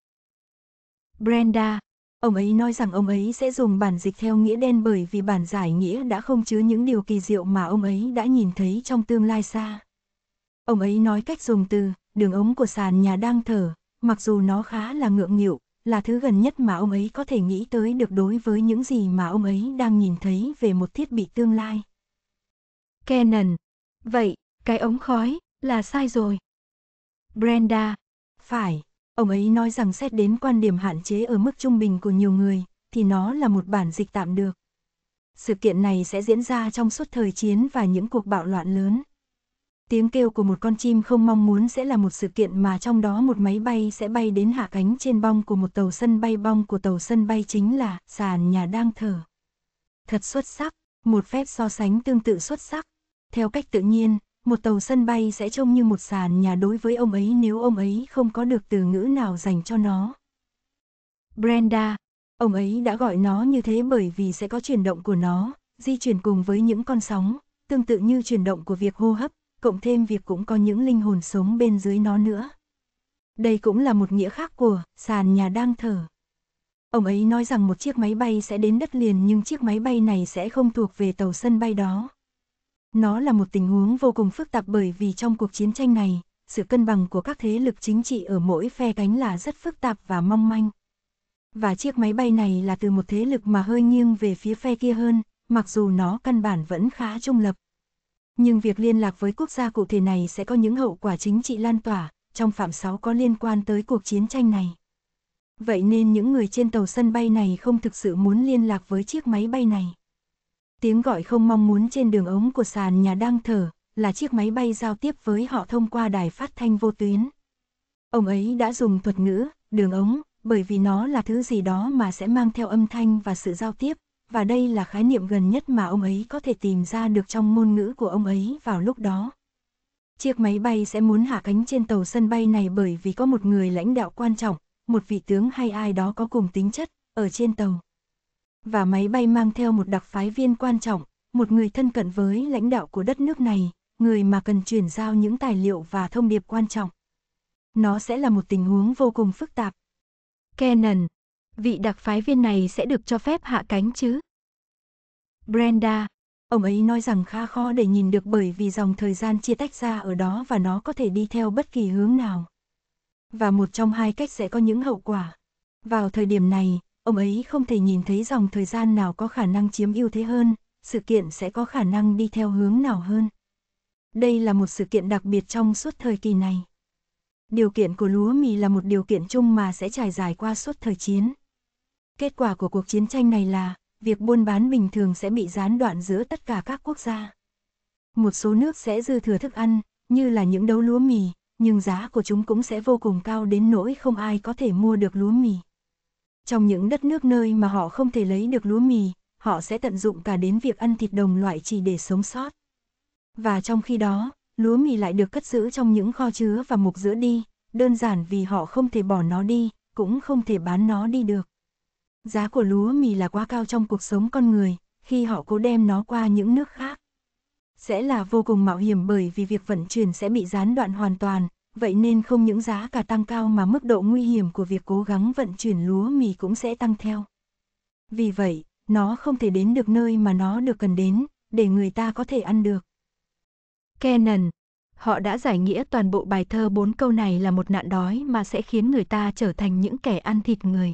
Brenda, ông ấy nói rằng ông ấy sẽ dùng bản dịch theo nghĩa đen bởi vì bản giải nghĩa đã không chứa những điều kỳ diệu mà ông ấy đã nhìn thấy trong tương lai xa. Ông ấy nói cách dùng từ, đường ống của sàn nhà đang thở, mặc dù nó khá là ngượng nghịu, là thứ gần nhất mà ông ấy có thể nghĩ tới được đối với những gì mà ông ấy đang nhìn thấy về một thiết bị tương lai. Kenan, Vậy, cái ống khói, là sai rồi. Brenda. Phải. Ông ấy nói rằng xét đến quan điểm hạn chế ở mức trung bình của nhiều người, thì nó là một bản dịch tạm được. Sự kiện này sẽ diễn ra trong suốt thời chiến và những cuộc bạo loạn lớn. Tiếng kêu của một con chim không mong muốn sẽ là một sự kiện mà trong đó một máy bay sẽ bay đến hạ cánh trên bong của một tàu sân bay bong của tàu sân bay chính là sàn nhà đang thở. Thật xuất sắc, một phép so sánh tương tự xuất sắc. Theo cách tự nhiên, một tàu sân bay sẽ trông như một sàn nhà đối với ông ấy nếu ông ấy không có được từ ngữ nào dành cho nó. Brenda, ông ấy đã gọi nó như thế bởi vì sẽ có chuyển động của nó, di chuyển cùng với những con sóng, tương tự như chuyển động của việc hô hấp, cộng thêm việc cũng có những linh hồn sống bên dưới nó nữa. Đây cũng là một nghĩa khác của sàn nhà đang thở. Ông ấy nói rằng một chiếc máy bay sẽ đến đất liền nhưng chiếc máy bay này sẽ không thuộc về tàu sân bay đó. Nó là một tình huống vô cùng phức tạp bởi vì trong cuộc chiến tranh này, sự cân bằng của các thế lực chính trị ở mỗi phe cánh là rất phức tạp và mong manh. Và chiếc máy bay này là từ một thế lực mà hơi nghiêng về phía phe kia hơn, mặc dù nó căn bản vẫn khá trung lập. Nhưng việc liên lạc với quốc gia cụ thể này sẽ có những hậu quả chính trị lan tỏa, trong phạm 6 có liên quan tới cuộc chiến tranh này. Vậy nên những người trên tàu sân bay này không thực sự muốn liên lạc với chiếc máy bay này. Tiếng gọi không mong muốn trên đường ống của sàn nhà đang thở, là chiếc máy bay giao tiếp với họ thông qua đài phát thanh vô tuyến. Ông ấy đã dùng thuật ngữ, đường ống, bởi vì nó là thứ gì đó mà sẽ mang theo âm thanh và sự giao tiếp, và đây là khái niệm gần nhất mà ông ấy có thể tìm ra được trong ngôn ngữ của ông ấy vào lúc đó. Chiếc máy bay sẽ muốn hạ cánh trên tàu sân bay này bởi vì có một người lãnh đạo quan trọng, một vị tướng hay ai đó có cùng tính chất, ở trên tàu. Và máy bay mang theo một đặc phái viên quan trọng, một người thân cận với lãnh đạo của đất nước này, người mà cần chuyển giao những tài liệu và thông điệp quan trọng. Nó sẽ là một tình huống vô cùng phức tạp. Kenan, vị đặc phái viên này sẽ được cho phép hạ cánh chứ? Brenda, ông ấy nói rằng khá khó để nhìn được bởi vì dòng thời gian chia tách ra ở đó và nó có thể đi theo bất kỳ hướng nào. Và một trong hai cách sẽ có những hậu quả. Vào thời điểm này, ông ấy không thể nhìn thấy dòng thời gian nào có khả năng chiếm ưu thế hơn, sự kiện sẽ có khả năng đi theo hướng nào hơn. Đây là một sự kiện đặc biệt trong suốt thời kỳ này. Điều kiện của lúa mì là một điều kiện chung mà sẽ trải dài qua suốt thời chiến. Kết quả của cuộc chiến tranh này là, việc buôn bán bình thường sẽ bị gián đoạn giữa tất cả các quốc gia. Một số nước sẽ dư thừa thức ăn, như là những đấu lúa mì, nhưng giá của chúng cũng sẽ vô cùng cao đến nỗi không ai có thể mua được lúa mì. Trong những đất nước nơi mà họ không thể lấy được lúa mì, họ sẽ tận dụng cả đến việc ăn thịt đồng loại chỉ để sống sót. Và trong khi đó, lúa mì lại được cất giữ trong những kho chứa và mục giữa đi, đơn giản vì họ không thể bỏ nó đi, cũng không thể bán nó đi được. Giá của lúa mì là quá cao trong cuộc sống con người, khi họ cố đem nó qua những nước khác. Sẽ là vô cùng mạo hiểm bởi vì việc vận chuyển sẽ bị gián đoạn hoàn toàn, vậy nên không những giá cả tăng cao mà mức độ nguy hiểm của việc cố gắng vận chuyển lúa mì cũng sẽ tăng theo. Vì vậy, nó không thể đến được nơi mà nó được cần đến, để người ta có thể ăn được. Canon, họ đã giải nghĩa toàn bộ bài thơ bốn câu này là một nạn đói mà sẽ khiến người ta trở thành những kẻ ăn thịt người.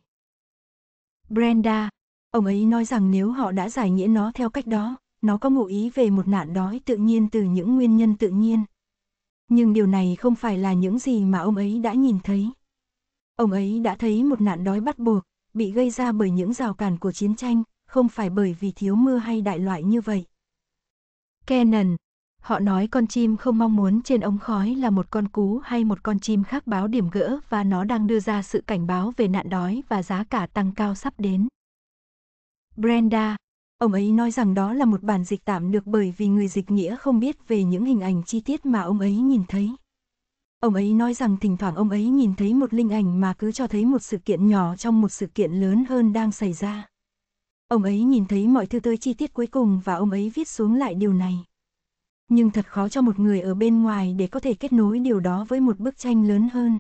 Brenda, ông ấy nói rằng nếu họ đã giải nghĩa nó theo cách đó, nó có ngụ ý về một nạn đói tự nhiên từ những nguyên nhân tự nhiên, nhưng điều này không phải là những gì mà ông ấy đã nhìn thấy. Ông ấy đã thấy một nạn đói bắt buộc, bị gây ra bởi những rào cản của chiến tranh, không phải bởi vì thiếu mưa hay đại loại như vậy. Canon, họ nói con chim không mong muốn trên ống khói là một con cú hay một con chim khác báo điểm gỡ và nó đang đưa ra sự cảnh báo về nạn đói và giá cả tăng cao sắp đến. Brenda, Ông ấy nói rằng đó là một bản dịch tạm được bởi vì người dịch nghĩa không biết về những hình ảnh chi tiết mà ông ấy nhìn thấy. Ông ấy nói rằng thỉnh thoảng ông ấy nhìn thấy một linh ảnh mà cứ cho thấy một sự kiện nhỏ trong một sự kiện lớn hơn đang xảy ra. Ông ấy nhìn thấy mọi thứ tới chi tiết cuối cùng và ông ấy viết xuống lại điều này. Nhưng thật khó cho một người ở bên ngoài để có thể kết nối điều đó với một bức tranh lớn hơn.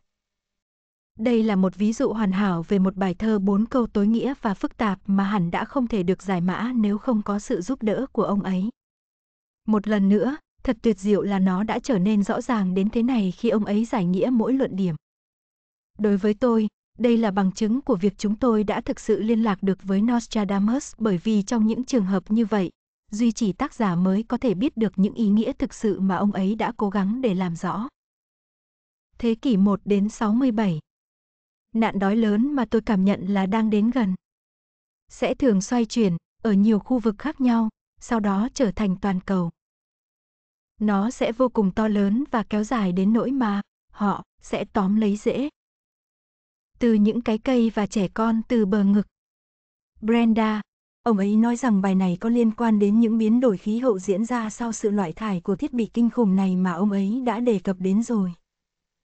Đây là một ví dụ hoàn hảo về một bài thơ bốn câu tối nghĩa và phức tạp mà hẳn đã không thể được giải mã nếu không có sự giúp đỡ của ông ấy. Một lần nữa, thật tuyệt diệu là nó đã trở nên rõ ràng đến thế này khi ông ấy giải nghĩa mỗi luận điểm. Đối với tôi, đây là bằng chứng của việc chúng tôi đã thực sự liên lạc được với Nostradamus bởi vì trong những trường hợp như vậy, duy chỉ tác giả mới có thể biết được những ý nghĩa thực sự mà ông ấy đã cố gắng để làm rõ. Thế kỷ 1 đến 67 nạn đói lớn mà tôi cảm nhận là đang đến gần. Sẽ thường xoay chuyển ở nhiều khu vực khác nhau, sau đó trở thành toàn cầu. Nó sẽ vô cùng to lớn và kéo dài đến nỗi mà họ sẽ tóm lấy dễ. Từ những cái cây và trẻ con từ bờ ngực. Brenda, ông ấy nói rằng bài này có liên quan đến những biến đổi khí hậu diễn ra sau sự loại thải của thiết bị kinh khủng này mà ông ấy đã đề cập đến rồi.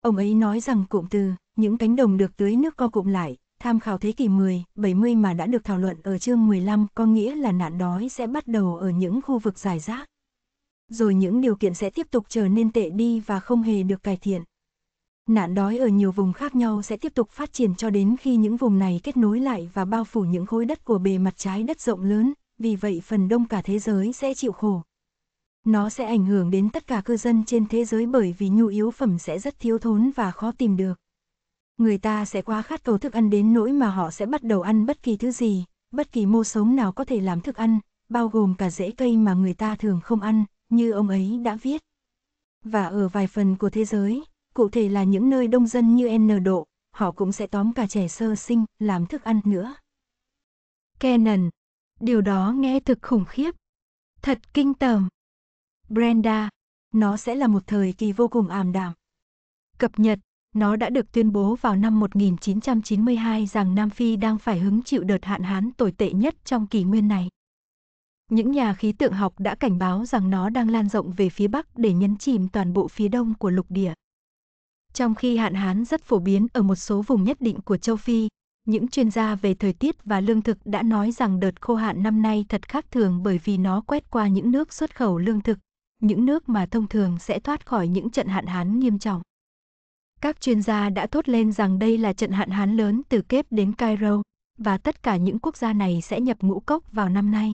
Ông ấy nói rằng cụm từ những cánh đồng được tưới nước co cụm lại, tham khảo thế kỷ 10, 70 mà đã được thảo luận ở chương 15 có nghĩa là nạn đói sẽ bắt đầu ở những khu vực giải rác. Rồi những điều kiện sẽ tiếp tục trở nên tệ đi và không hề được cải thiện. Nạn đói ở nhiều vùng khác nhau sẽ tiếp tục phát triển cho đến khi những vùng này kết nối lại và bao phủ những khối đất của bề mặt trái đất rộng lớn, vì vậy phần đông cả thế giới sẽ chịu khổ. Nó sẽ ảnh hưởng đến tất cả cư dân trên thế giới bởi vì nhu yếu phẩm sẽ rất thiếu thốn và khó tìm được người ta sẽ quá khát cầu thức ăn đến nỗi mà họ sẽ bắt đầu ăn bất kỳ thứ gì, bất kỳ mô sống nào có thể làm thức ăn, bao gồm cả rễ cây mà người ta thường không ăn, như ông ấy đã viết. Và ở vài phần của thế giới, cụ thể là những nơi đông dân như N độ, họ cũng sẽ tóm cả trẻ sơ sinh làm thức ăn nữa. Kenan, điều đó nghe thực khủng khiếp. Thật kinh tởm. Brenda, nó sẽ là một thời kỳ vô cùng ảm đạm. Cập nhật nó đã được tuyên bố vào năm 1992 rằng Nam Phi đang phải hứng chịu đợt hạn hán tồi tệ nhất trong kỷ nguyên này. Những nhà khí tượng học đã cảnh báo rằng nó đang lan rộng về phía Bắc để nhấn chìm toàn bộ phía đông của lục địa. Trong khi hạn hán rất phổ biến ở một số vùng nhất định của châu Phi, những chuyên gia về thời tiết và lương thực đã nói rằng đợt khô hạn năm nay thật khác thường bởi vì nó quét qua những nước xuất khẩu lương thực, những nước mà thông thường sẽ thoát khỏi những trận hạn hán nghiêm trọng. Các chuyên gia đã thốt lên rằng đây là trận hạn hán lớn từ Kép đến Cairo, và tất cả những quốc gia này sẽ nhập ngũ cốc vào năm nay.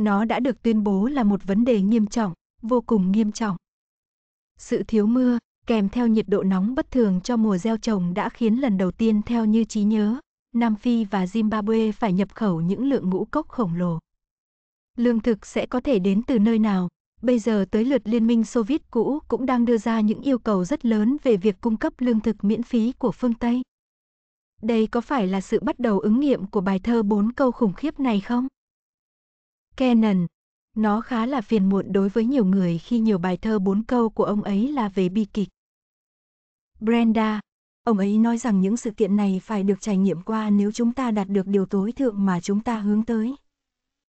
Nó đã được tuyên bố là một vấn đề nghiêm trọng, vô cùng nghiêm trọng. Sự thiếu mưa, kèm theo nhiệt độ nóng bất thường cho mùa gieo trồng đã khiến lần đầu tiên theo như trí nhớ, Nam Phi và Zimbabwe phải nhập khẩu những lượng ngũ cốc khổng lồ. Lương thực sẽ có thể đến từ nơi nào, Bây giờ tới lượt Liên minh Xô Viết cũ cũng đang đưa ra những yêu cầu rất lớn về việc cung cấp lương thực miễn phí của phương Tây. Đây có phải là sự bắt đầu ứng nghiệm của bài thơ bốn câu khủng khiếp này không? Kenan, nó khá là phiền muộn đối với nhiều người khi nhiều bài thơ bốn câu của ông ấy là về bi kịch. Brenda, ông ấy nói rằng những sự kiện này phải được trải nghiệm qua nếu chúng ta đạt được điều tối thượng mà chúng ta hướng tới.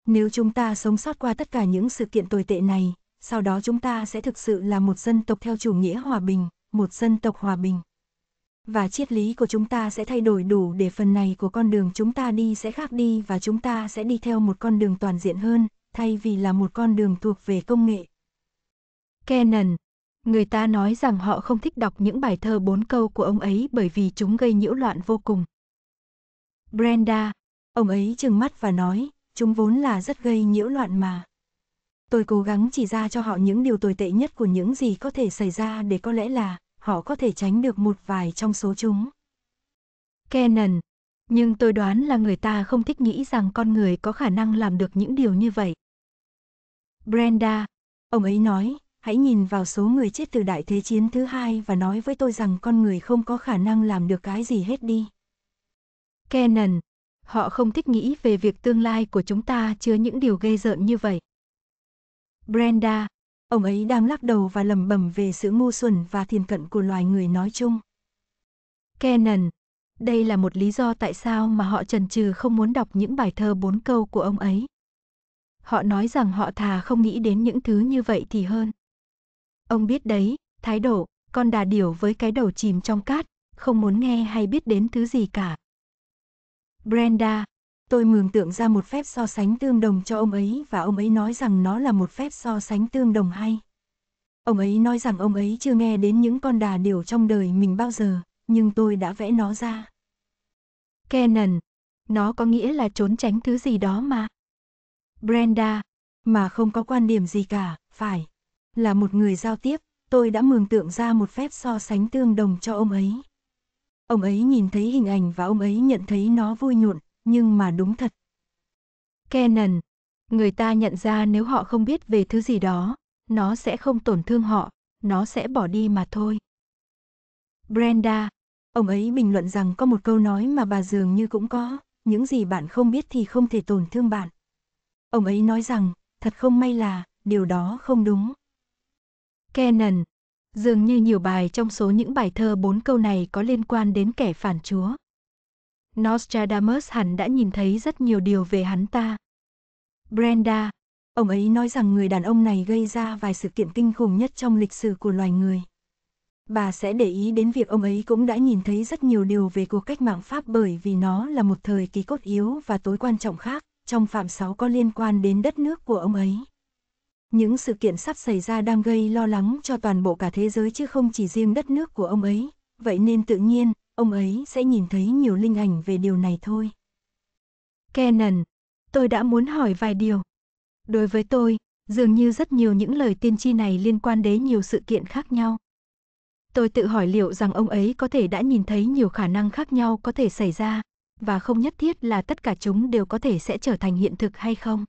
Nếu chúng ta sống sót qua tất cả những sự kiện tồi tệ này, sau đó chúng ta sẽ thực sự là một dân tộc theo chủ nghĩa hòa bình, một dân tộc hòa bình. Và triết lý của chúng ta sẽ thay đổi đủ để phần này của con đường chúng ta đi sẽ khác đi và chúng ta sẽ đi theo một con đường toàn diện hơn, thay vì là một con đường thuộc về công nghệ. Kennan, người ta nói rằng họ không thích đọc những bài thơ bốn câu của ông ấy bởi vì chúng gây nhiễu loạn vô cùng. Brenda, ông ấy trừng mắt và nói, chúng vốn là rất gây nhiễu loạn mà. Tôi cố gắng chỉ ra cho họ những điều tồi tệ nhất của những gì có thể xảy ra để có lẽ là họ có thể tránh được một vài trong số chúng. Kenan, nhưng tôi đoán là người ta không thích nghĩ rằng con người có khả năng làm được những điều như vậy. Brenda, ông ấy nói, hãy nhìn vào số người chết từ đại thế chiến thứ hai và nói với tôi rằng con người không có khả năng làm được cái gì hết đi. Kenan, họ không thích nghĩ về việc tương lai của chúng ta chứa những điều ghê rợn như vậy. Brenda, ông ấy đang lắc đầu và lầm bầm về sự ngu xuẩn và thiền cận của loài người nói chung. Kenan, đây là một lý do tại sao mà họ trần trừ không muốn đọc những bài thơ bốn câu của ông ấy. Họ nói rằng họ thà không nghĩ đến những thứ như vậy thì hơn. Ông biết đấy, thái độ, con đà điểu với cái đầu chìm trong cát, không muốn nghe hay biết đến thứ gì cả. Brenda, Tôi mường tượng ra một phép so sánh tương đồng cho ông ấy và ông ấy nói rằng nó là một phép so sánh tương đồng hay. Ông ấy nói rằng ông ấy chưa nghe đến những con đà điểu trong đời mình bao giờ, nhưng tôi đã vẽ nó ra. Canon, nó có nghĩa là trốn tránh thứ gì đó mà. Brenda, mà không có quan điểm gì cả, phải. Là một người giao tiếp, tôi đã mường tượng ra một phép so sánh tương đồng cho ông ấy. Ông ấy nhìn thấy hình ảnh và ông ấy nhận thấy nó vui nhộn nhưng mà đúng thật. Canon, người ta nhận ra nếu họ không biết về thứ gì đó, nó sẽ không tổn thương họ, nó sẽ bỏ đi mà thôi. Brenda, ông ấy bình luận rằng có một câu nói mà bà dường như cũng có, những gì bạn không biết thì không thể tổn thương bạn. Ông ấy nói rằng, thật không may là, điều đó không đúng. Canon, dường như nhiều bài trong số những bài thơ bốn câu này có liên quan đến kẻ phản chúa, Nostradamus hẳn đã nhìn thấy rất nhiều điều về hắn ta. Brenda, ông ấy nói rằng người đàn ông này gây ra vài sự kiện kinh khủng nhất trong lịch sử của loài người. Bà sẽ để ý đến việc ông ấy cũng đã nhìn thấy rất nhiều điều về cuộc cách mạng Pháp bởi vì nó là một thời kỳ cốt yếu và tối quan trọng khác trong phạm sáu có liên quan đến đất nước của ông ấy. Những sự kiện sắp xảy ra đang gây lo lắng cho toàn bộ cả thế giới chứ không chỉ riêng đất nước của ông ấy, vậy nên tự nhiên, ông ấy sẽ nhìn thấy nhiều linh ảnh về điều này thôi. Canon, tôi đã muốn hỏi vài điều. Đối với tôi, dường như rất nhiều những lời tiên tri này liên quan đến nhiều sự kiện khác nhau. Tôi tự hỏi liệu rằng ông ấy có thể đã nhìn thấy nhiều khả năng khác nhau có thể xảy ra, và không nhất thiết là tất cả chúng đều có thể sẽ trở thành hiện thực hay không.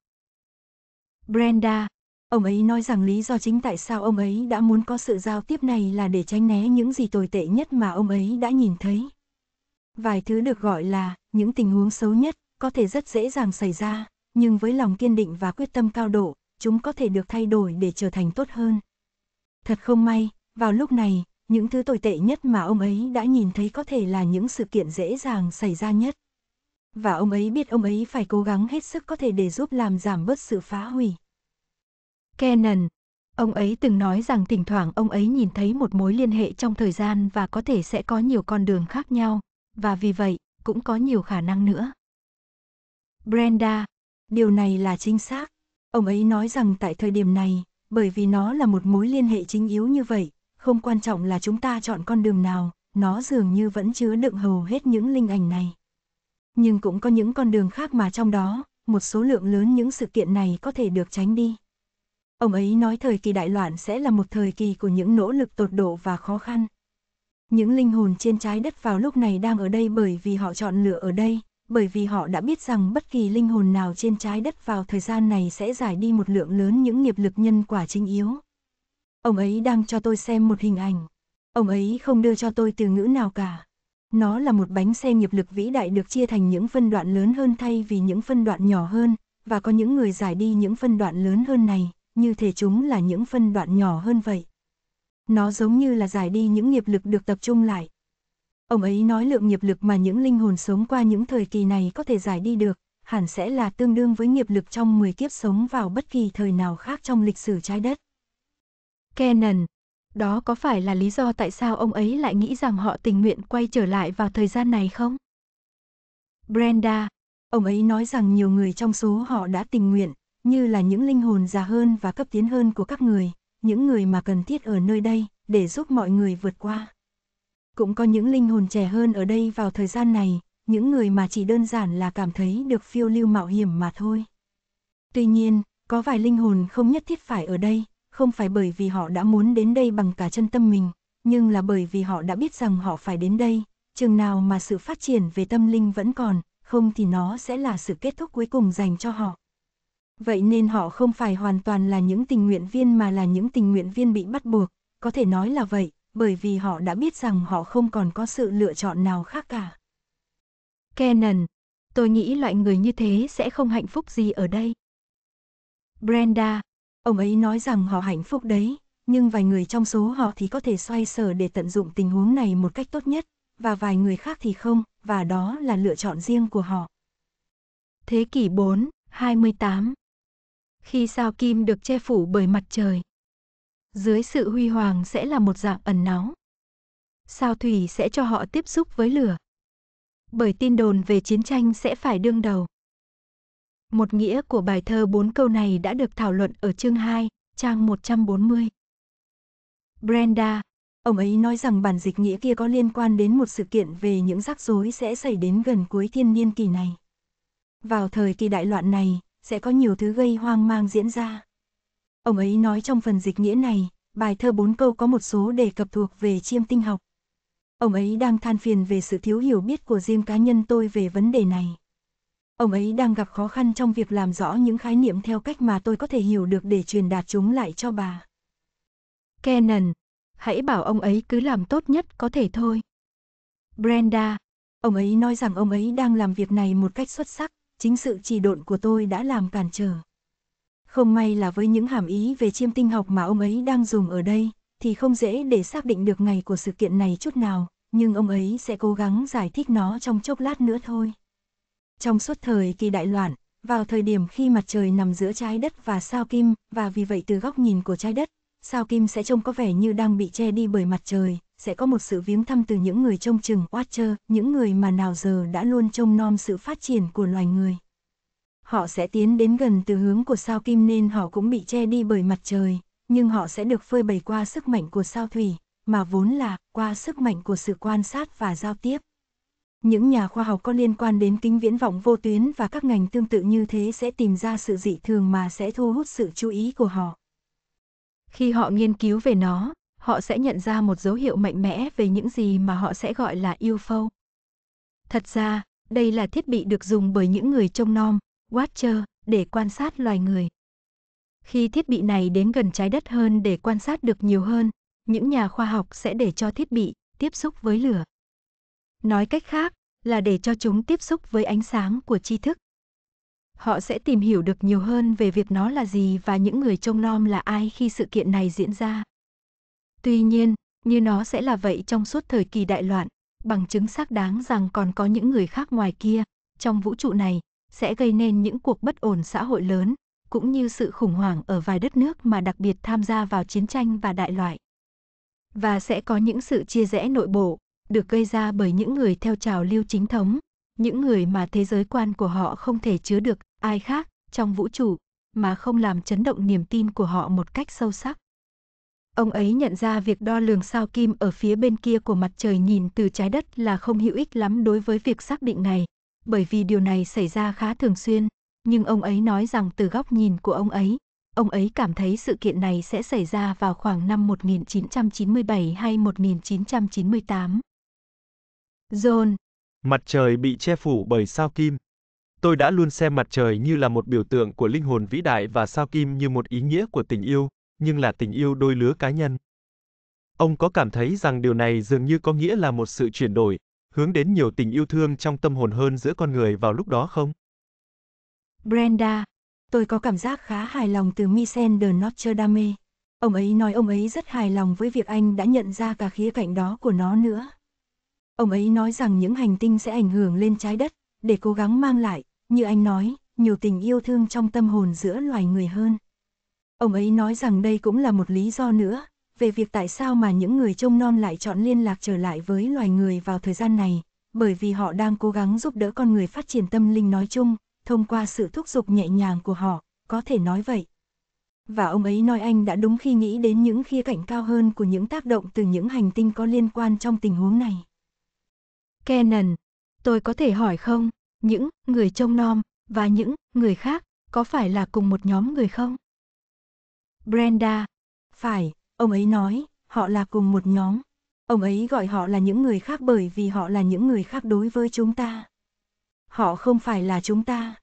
Brenda, Ông ấy nói rằng lý do chính tại sao ông ấy đã muốn có sự giao tiếp này là để tránh né những gì tồi tệ nhất mà ông ấy đã nhìn thấy. Vài thứ được gọi là những tình huống xấu nhất có thể rất dễ dàng xảy ra, nhưng với lòng kiên định và quyết tâm cao độ, chúng có thể được thay đổi để trở thành tốt hơn. Thật không may, vào lúc này, những thứ tồi tệ nhất mà ông ấy đã nhìn thấy có thể là những sự kiện dễ dàng xảy ra nhất. Và ông ấy biết ông ấy phải cố gắng hết sức có thể để giúp làm giảm bớt sự phá hủy. Kennan, Ông ấy từng nói rằng thỉnh thoảng ông ấy nhìn thấy một mối liên hệ trong thời gian và có thể sẽ có nhiều con đường khác nhau, và vì vậy, cũng có nhiều khả năng nữa. Brenda, điều này là chính xác. Ông ấy nói rằng tại thời điểm này, bởi vì nó là một mối liên hệ chính yếu như vậy, không quan trọng là chúng ta chọn con đường nào, nó dường như vẫn chứa đựng hầu hết những linh ảnh này. Nhưng cũng có những con đường khác mà trong đó, một số lượng lớn những sự kiện này có thể được tránh đi. Ông ấy nói thời kỳ đại loạn sẽ là một thời kỳ của những nỗ lực tột độ và khó khăn. Những linh hồn trên trái đất vào lúc này đang ở đây bởi vì họ chọn lựa ở đây, bởi vì họ đã biết rằng bất kỳ linh hồn nào trên trái đất vào thời gian này sẽ giải đi một lượng lớn những nghiệp lực nhân quả chính yếu. Ông ấy đang cho tôi xem một hình ảnh. Ông ấy không đưa cho tôi từ ngữ nào cả. Nó là một bánh xe nghiệp lực vĩ đại được chia thành những phân đoạn lớn hơn thay vì những phân đoạn nhỏ hơn, và có những người giải đi những phân đoạn lớn hơn này, như thể chúng là những phân đoạn nhỏ hơn vậy. Nó giống như là giải đi những nghiệp lực được tập trung lại. Ông ấy nói lượng nghiệp lực mà những linh hồn sống qua những thời kỳ này có thể giải đi được, hẳn sẽ là tương đương với nghiệp lực trong 10 kiếp sống vào bất kỳ thời nào khác trong lịch sử trái đất. Kenan, đó có phải là lý do tại sao ông ấy lại nghĩ rằng họ tình nguyện quay trở lại vào thời gian này không? Brenda, ông ấy nói rằng nhiều người trong số họ đã tình nguyện, như là những linh hồn già hơn và cấp tiến hơn của các người, những người mà cần thiết ở nơi đây, để giúp mọi người vượt qua. Cũng có những linh hồn trẻ hơn ở đây vào thời gian này, những người mà chỉ đơn giản là cảm thấy được phiêu lưu mạo hiểm mà thôi. Tuy nhiên, có vài linh hồn không nhất thiết phải ở đây, không phải bởi vì họ đã muốn đến đây bằng cả chân tâm mình, nhưng là bởi vì họ đã biết rằng họ phải đến đây, chừng nào mà sự phát triển về tâm linh vẫn còn, không thì nó sẽ là sự kết thúc cuối cùng dành cho họ. Vậy nên họ không phải hoàn toàn là những tình nguyện viên mà là những tình nguyện viên bị bắt buộc, có thể nói là vậy, bởi vì họ đã biết rằng họ không còn có sự lựa chọn nào khác cả. Canon, tôi nghĩ loại người như thế sẽ không hạnh phúc gì ở đây. Brenda, ông ấy nói rằng họ hạnh phúc đấy, nhưng vài người trong số họ thì có thể xoay sở để tận dụng tình huống này một cách tốt nhất, và vài người khác thì không, và đó là lựa chọn riêng của họ. Thế kỷ 4, 28 khi sao kim được che phủ bởi mặt trời. Dưới sự huy hoàng sẽ là một dạng ẩn náu. Sao thủy sẽ cho họ tiếp xúc với lửa. Bởi tin đồn về chiến tranh sẽ phải đương đầu. Một nghĩa của bài thơ bốn câu này đã được thảo luận ở chương 2, trang 140. Brenda, ông ấy nói rằng bản dịch nghĩa kia có liên quan đến một sự kiện về những rắc rối sẽ xảy đến gần cuối thiên niên kỳ này. Vào thời kỳ đại loạn này, sẽ có nhiều thứ gây hoang mang diễn ra. Ông ấy nói trong phần dịch nghĩa này, bài thơ bốn câu có một số đề cập thuộc về chiêm tinh học. Ông ấy đang than phiền về sự thiếu hiểu biết của riêng cá nhân tôi về vấn đề này. Ông ấy đang gặp khó khăn trong việc làm rõ những khái niệm theo cách mà tôi có thể hiểu được để truyền đạt chúng lại cho bà. Kenan, hãy bảo ông ấy cứ làm tốt nhất có thể thôi. Brenda, ông ấy nói rằng ông ấy đang làm việc này một cách xuất sắc chính sự trì độn của tôi đã làm cản trở. Không may là với những hàm ý về chiêm tinh học mà ông ấy đang dùng ở đây, thì không dễ để xác định được ngày của sự kiện này chút nào, nhưng ông ấy sẽ cố gắng giải thích nó trong chốc lát nữa thôi. Trong suốt thời kỳ đại loạn, vào thời điểm khi mặt trời nằm giữa trái đất và sao kim, và vì vậy từ góc nhìn của trái đất, sao kim sẽ trông có vẻ như đang bị che đi bởi mặt trời, sẽ có một sự viếng thăm từ những người trông chừng Watcher, những người mà nào giờ đã luôn trông nom sự phát triển của loài người. Họ sẽ tiến đến gần từ hướng của sao kim nên họ cũng bị che đi bởi mặt trời, nhưng họ sẽ được phơi bày qua sức mạnh của sao thủy, mà vốn là qua sức mạnh của sự quan sát và giao tiếp. Những nhà khoa học có liên quan đến kính viễn vọng vô tuyến và các ngành tương tự như thế sẽ tìm ra sự dị thường mà sẽ thu hút sự chú ý của họ. Khi họ nghiên cứu về nó, họ sẽ nhận ra một dấu hiệu mạnh mẽ về những gì mà họ sẽ gọi là UFO. Thật ra, đây là thiết bị được dùng bởi những người trông nom, watcher, để quan sát loài người. Khi thiết bị này đến gần trái đất hơn để quan sát được nhiều hơn, những nhà khoa học sẽ để cho thiết bị tiếp xúc với lửa. Nói cách khác, là để cho chúng tiếp xúc với ánh sáng của tri thức. Họ sẽ tìm hiểu được nhiều hơn về việc nó là gì và những người trông nom là ai khi sự kiện này diễn ra. Tuy nhiên, như nó sẽ là vậy trong suốt thời kỳ đại loạn, bằng chứng xác đáng rằng còn có những người khác ngoài kia, trong vũ trụ này, sẽ gây nên những cuộc bất ổn xã hội lớn, cũng như sự khủng hoảng ở vài đất nước mà đặc biệt tham gia vào chiến tranh và đại loại. Và sẽ có những sự chia rẽ nội bộ, được gây ra bởi những người theo trào lưu chính thống, những người mà thế giới quan của họ không thể chứa được ai khác trong vũ trụ, mà không làm chấn động niềm tin của họ một cách sâu sắc. Ông ấy nhận ra việc đo lường sao kim ở phía bên kia của mặt trời nhìn từ trái đất là không hữu ích lắm đối với việc xác định này, bởi vì điều này xảy ra khá thường xuyên, nhưng ông ấy nói rằng từ góc nhìn của ông ấy, ông ấy cảm thấy sự kiện này sẽ xảy ra vào khoảng năm 1997 hay 1998. John Mặt trời bị che phủ bởi sao kim. Tôi đã luôn xem mặt trời như là một biểu tượng của linh hồn vĩ đại và sao kim như một ý nghĩa của tình yêu, nhưng là tình yêu đôi lứa cá nhân. Ông có cảm thấy rằng điều này dường như có nghĩa là một sự chuyển đổi, hướng đến nhiều tình yêu thương trong tâm hồn hơn giữa con người vào lúc đó không? Brenda, tôi có cảm giác khá hài lòng từ Michel de Notre Dame. Ông ấy nói ông ấy rất hài lòng với việc anh đã nhận ra cả khía cạnh đó của nó nữa. Ông ấy nói rằng những hành tinh sẽ ảnh hưởng lên trái đất, để cố gắng mang lại, như anh nói, nhiều tình yêu thương trong tâm hồn giữa loài người hơn. Ông ấy nói rằng đây cũng là một lý do nữa, về việc tại sao mà những người trông non lại chọn liên lạc trở lại với loài người vào thời gian này, bởi vì họ đang cố gắng giúp đỡ con người phát triển tâm linh nói chung, thông qua sự thúc giục nhẹ nhàng của họ, có thể nói vậy. Và ông ấy nói anh đã đúng khi nghĩ đến những khía cạnh cao hơn của những tác động từ những hành tinh có liên quan trong tình huống này. Canon, tôi có thể hỏi không, những người trông nom và những người khác có phải là cùng một nhóm người không? Brenda. Phải, ông ấy nói, họ là cùng một nhóm. Ông ấy gọi họ là những người khác bởi vì họ là những người khác đối với chúng ta. Họ không phải là chúng ta.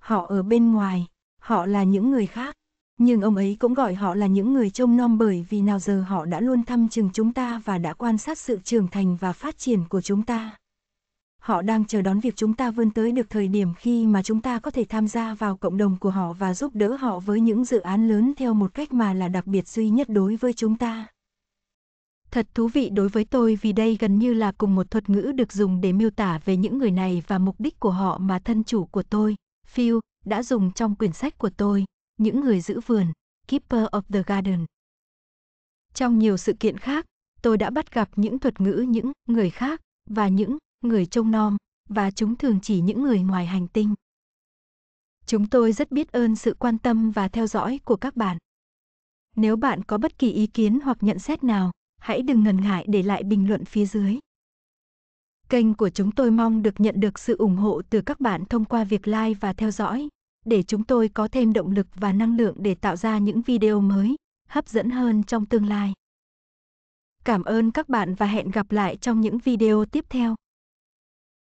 Họ ở bên ngoài, họ là những người khác. Nhưng ông ấy cũng gọi họ là những người trông nom bởi vì nào giờ họ đã luôn thăm chừng chúng ta và đã quan sát sự trưởng thành và phát triển của chúng ta họ đang chờ đón việc chúng ta vươn tới được thời điểm khi mà chúng ta có thể tham gia vào cộng đồng của họ và giúp đỡ họ với những dự án lớn theo một cách mà là đặc biệt duy nhất đối với chúng ta. Thật thú vị đối với tôi vì đây gần như là cùng một thuật ngữ được dùng để miêu tả về những người này và mục đích của họ mà thân chủ của tôi, Phil, đã dùng trong quyển sách của tôi, Những người giữ vườn, Keeper of the Garden. Trong nhiều sự kiện khác, tôi đã bắt gặp những thuật ngữ những người khác và những người trông nom, và chúng thường chỉ những người ngoài hành tinh. Chúng tôi rất biết ơn sự quan tâm và theo dõi của các bạn. Nếu bạn có bất kỳ ý kiến hoặc nhận xét nào, hãy đừng ngần ngại để lại bình luận phía dưới. Kênh của chúng tôi mong được nhận được sự ủng hộ từ các bạn thông qua việc like và theo dõi, để chúng tôi có thêm động lực và năng lượng để tạo ra những video mới, hấp dẫn hơn trong tương lai. Cảm ơn các bạn và hẹn gặp lại trong những video tiếp theo.